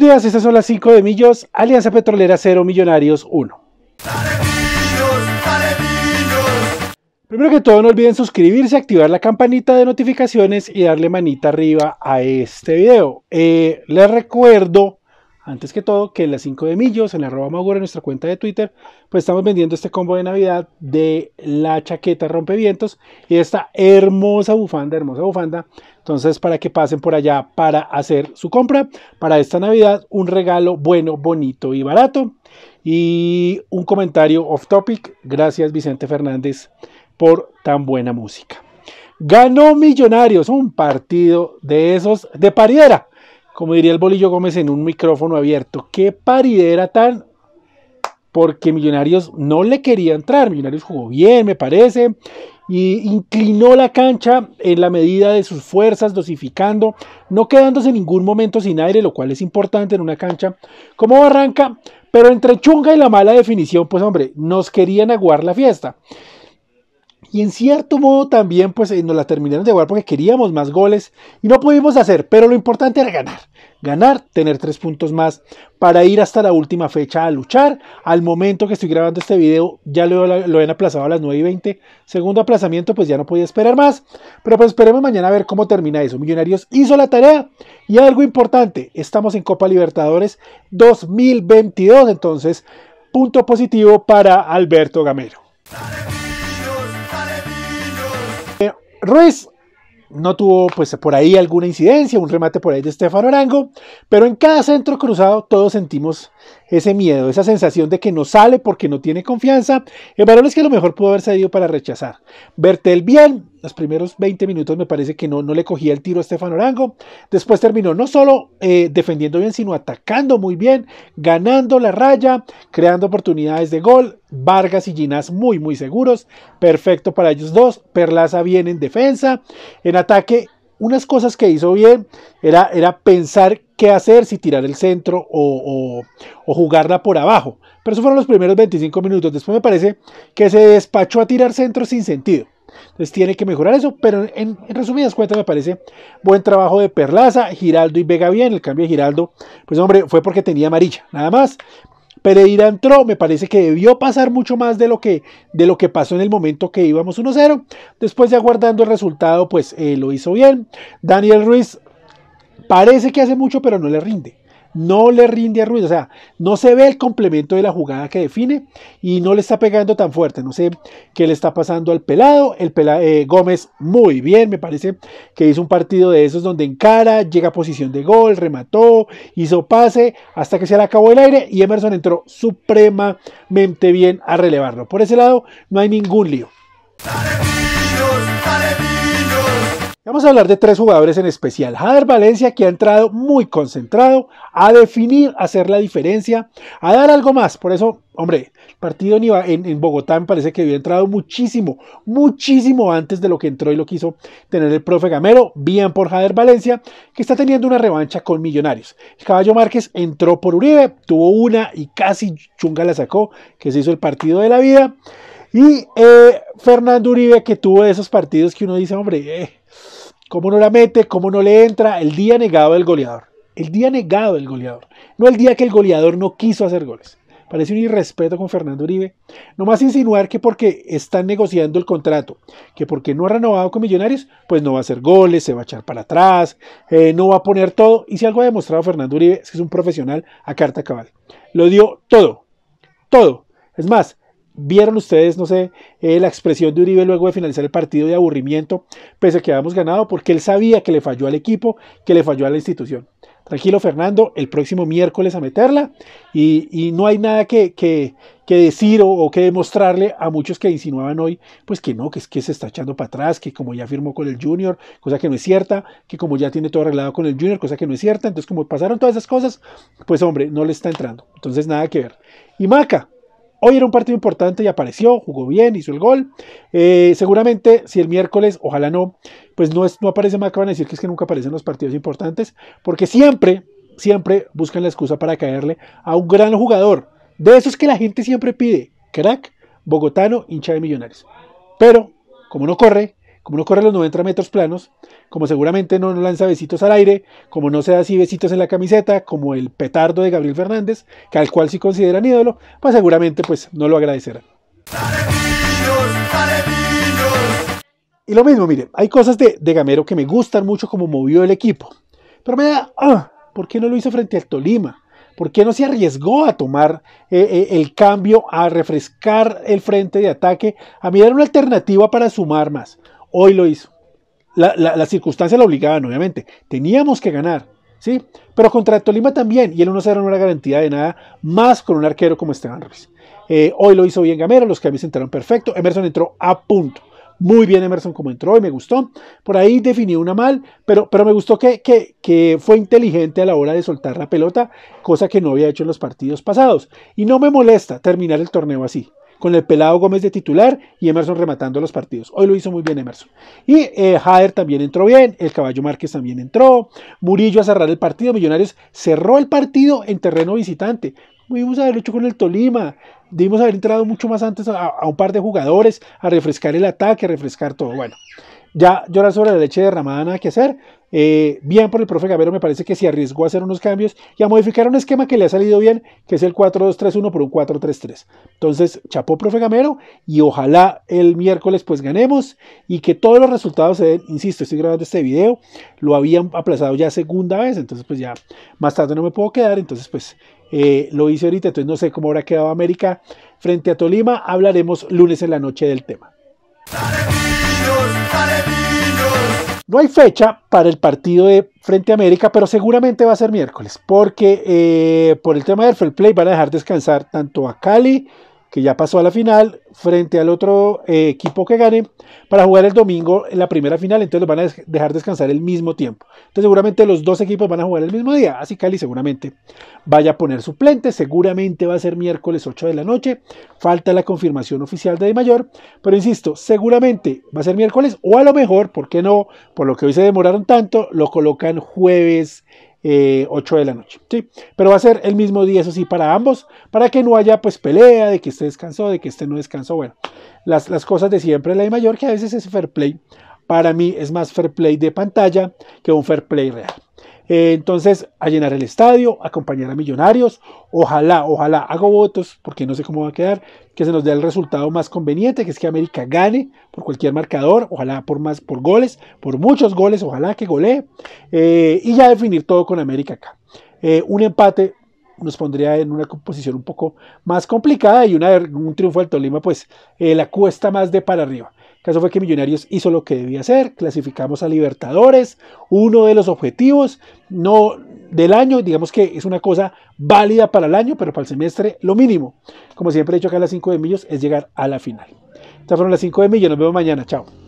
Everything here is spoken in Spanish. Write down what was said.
Buenos días, estas son las 5 de Millos, Alianza Petrolera 0, Millonarios 1. Primero que todo, no olviden suscribirse, activar la campanita de notificaciones y darle manita arriba a este video. Eh, les recuerdo, antes que todo, que en las 5 de Millos, en arroba magura, nuestra cuenta de Twitter, pues estamos vendiendo este combo de Navidad de la chaqueta rompevientos y esta hermosa bufanda, hermosa bufanda entonces, para que pasen por allá para hacer su compra. Para esta Navidad, un regalo bueno, bonito y barato. Y un comentario off topic. Gracias Vicente Fernández por tan buena música. Ganó Millonarios, un partido de esos de paridera. Como diría el Bolillo Gómez en un micrófono abierto. Qué paridera tan porque Millonarios no le quería entrar. Millonarios jugó bien, me parece y inclinó la cancha en la medida de sus fuerzas, dosificando, no quedándose en ningún momento sin aire, lo cual es importante en una cancha como Barranca, pero entre chunga y la mala definición, pues hombre, nos querían aguar la fiesta. Y en cierto modo también pues eh, nos la terminaron de jugar porque queríamos más goles y no pudimos hacer, pero lo importante era ganar. Ganar, tener tres puntos más para ir hasta la última fecha a luchar. Al momento que estoy grabando este video ya lo, lo han aplazado a las 9 y 20. Segundo aplazamiento pues ya no podía esperar más. Pero pues esperemos mañana a ver cómo termina eso. Millonarios hizo la tarea y algo importante, estamos en Copa Libertadores 2022. Entonces, punto positivo para Alberto Gamero. Ruiz no tuvo pues por ahí alguna incidencia, un remate por ahí de Estefano Arango, pero en cada centro cruzado todos sentimos ese miedo, esa sensación de que no sale porque no tiene confianza, El en es que a lo mejor pudo haber salido para rechazar. Bertel bien, los primeros 20 minutos me parece que no, no le cogía el tiro a Estefan Orango, después terminó no solo eh, defendiendo bien, sino atacando muy bien, ganando la raya, creando oportunidades de gol, Vargas y Ginás muy muy seguros, perfecto para ellos dos, Perlaza bien en defensa, en ataque unas cosas que hizo bien era, era pensar qué hacer, si tirar el centro o, jugarla por abajo. Pero eso fueron los primeros 25 minutos. Después me parece que se despachó a tirar centro sin sentido. Entonces tiene que mejorar eso, pero en, en, resumidas cuentas me parece buen trabajo de Perlaza, Giraldo y Vega bien. El cambio de Giraldo, pues hombre, fue porque tenía amarilla, nada más. Pereira entró, me parece que debió pasar mucho más de lo que, de lo que pasó en el momento que íbamos 1-0. Después de aguardando el resultado, pues eh, lo hizo bien. Daniel Ruiz parece que hace mucho, pero no le rinde no le rinde a Ruiz, o sea, no se ve el complemento de la jugada que define y no le está pegando tan fuerte, no sé qué le está pasando al pelado, el pelado, eh, Gómez muy bien, me parece que hizo un partido de esos donde encara, llega a posición de gol, remató, hizo pase hasta que se le acabó el aire y Emerson entró supremamente bien a relevarlo, por ese lado no hay ningún lío. Vamos a hablar de tres jugadores en especial. Jader Valencia, que ha entrado muy concentrado, a definir, a hacer la diferencia, a dar algo más. Por eso, hombre, el partido en, Bogotá me parece que había entrado muchísimo, muchísimo antes de lo que entró y lo quiso tener el profe Gamero. Bien por Jader Valencia, que está teniendo una revancha con Millonarios. caballo Márquez entró por Uribe, tuvo una y casi Chunga la sacó, que se hizo el partido de la vida. Y eh, Fernando Uribe, que tuvo esos partidos que uno dice, hombre, eh, ¿Cómo no la mete? ¿Cómo no le entra? El día negado del goleador. El día negado del goleador. No el día que el goleador no quiso hacer goles. Parece un irrespeto con Fernando Uribe. Nomás insinuar que porque están negociando el contrato, que porque no ha renovado con Millonarios, pues no va a hacer goles, se va a echar para atrás, eh, no va a poner todo. Y si algo ha demostrado Fernando Uribe es que es un profesional a carta cabal. Lo dio todo. Todo. Es más, vieron ustedes, no sé, eh, la expresión de Uribe luego de finalizar el partido de aburrimiento, pese a que habíamos ganado, porque él sabía que le falló al equipo, que le falló a la institución. Tranquilo, Fernando, el próximo miércoles a meterla y, no hay nada que, que, decir o, o, que demostrarle a muchos que insinuaban hoy, pues que no, que es que se está echando para atrás, que como ya firmó con el Junior, cosa que no es cierta, que como ya tiene todo arreglado con el Junior, cosa que no es cierta, entonces como pasaron todas esas cosas, pues hombre, no le está entrando. Entonces nada que ver. Y Maca, Hoy era un partido importante y apareció, jugó bien, hizo el gol. Eh, seguramente, si el miércoles, ojalá no, pues no, es, no aparece van a decir que es que nunca aparecen los partidos importantes, porque siempre, siempre buscan la excusa para caerle a un gran jugador. De esos que la gente siempre pide, crack, bogotano, hincha de millonarios. Pero, como no corre, como no corre los 90 metros planos, como seguramente no lanza besitos al aire, como no se da así besitos en la camiseta, como el petardo de Gabriel Fernández, que al cual sí consideran ídolo, pues seguramente pues no lo agradecerán. Y lo mismo, mire, hay cosas de, Gamero que me gustan mucho como movió el equipo. Pero me da, ah, ¿por qué no lo hizo frente al Tolima? ¿Por qué no se arriesgó a tomar eh, eh, el cambio, a refrescar el frente de ataque, a mirar una alternativa para sumar más? Hoy lo hizo. La, la, las circunstancias lo obligaban, obviamente. Teníamos que ganar, ¿sí? Pero contra Tolima también, y el 1-0 no era garantía de nada, más con un arquero como Esteban Ruiz. Eh, hoy lo hizo bien Gamero, los cambios entraron perfecto. Emerson entró a punto. Muy bien Emerson como entró y me gustó. Por ahí definió una mal, pero, pero me gustó que, que, que, fue inteligente a la hora de soltar la pelota, cosa que no había hecho en los partidos pasados. Y no me molesta terminar el torneo así con el pelado Gómez de titular y Emerson rematando los partidos. Hoy lo hizo muy bien Emerson. Y eh, también entró bien, el caballo Márquez también entró, Murillo a cerrar el partido, Millonarios cerró el partido en terreno visitante. Debimos haber hecho con el Tolima, debimos haber entrado mucho más antes a, a un par de jugadores, a refrescar el ataque, a refrescar todo. Bueno, ya llorar sobre la leche derramada, nada que hacer. Eh, bien por el profe Gamero, me parece que se arriesgó a hacer unos cambios y a modificar un esquema que le ha salido bien, que es el 4-2-3-1 por un 4-3-3. Entonces, chapó profe Gamero y ojalá el miércoles pues ganemos y que todos los resultados se den. Insisto, estoy grabando este video, lo habían aplazado ya segunda vez, entonces pues ya más tarde no me puedo quedar, entonces pues eh, lo hice ahorita, entonces no sé cómo habrá quedado América frente a Tolima, hablaremos lunes en la noche del tema. No hay fecha para el partido de Frente a América, pero seguramente va a ser miércoles, porque eh, por el tema del fair play van a dejar descansar tanto a Cali que ya pasó a la final, frente al otro eh, equipo que gane, para jugar el domingo en la primera final, entonces los van a dejar descansar el mismo tiempo. Entonces seguramente los dos equipos van a jugar el mismo día, así Cali seguramente vaya a poner suplente, seguramente va a ser miércoles 8 de la noche, falta la confirmación oficial de Mayor, pero insisto, seguramente va a ser miércoles o a lo mejor, ¿por qué no? Por lo que hoy se demoraron tanto, lo colocan jueves 8 eh, de la noche. ¿sí? Pero va a ser el mismo día, eso sí, para ambos, para que no haya pues pelea de que este descansó, de que este no descansó. Bueno, las, las cosas de siempre, la de mayor que a veces es fair play. Para mí es más fair play de pantalla que un fair play real. Eh, entonces, a llenar el estadio, acompañar a Millonarios. Ojalá, ojalá, hago votos, porque no sé cómo va a quedar, que se nos dé el resultado más conveniente, que es que América gane por cualquier marcador, ojalá por más, por goles, por muchos goles, ojalá que golee. Eh, y ya definir todo con América acá. Eh, un empate nos pondría en una posición un poco más complicada y un triunfo del Tolima, pues la cuesta más de para arriba caso fue que Millonarios hizo lo que debía hacer, clasificamos a Libertadores, uno de los objetivos no del año, digamos que es una cosa válida para el año, pero para el semestre lo mínimo. Como siempre he dicho acá en las 5 de Millos es llegar a la final. Estas fueron las 5 de Millos, nos vemos mañana, chao.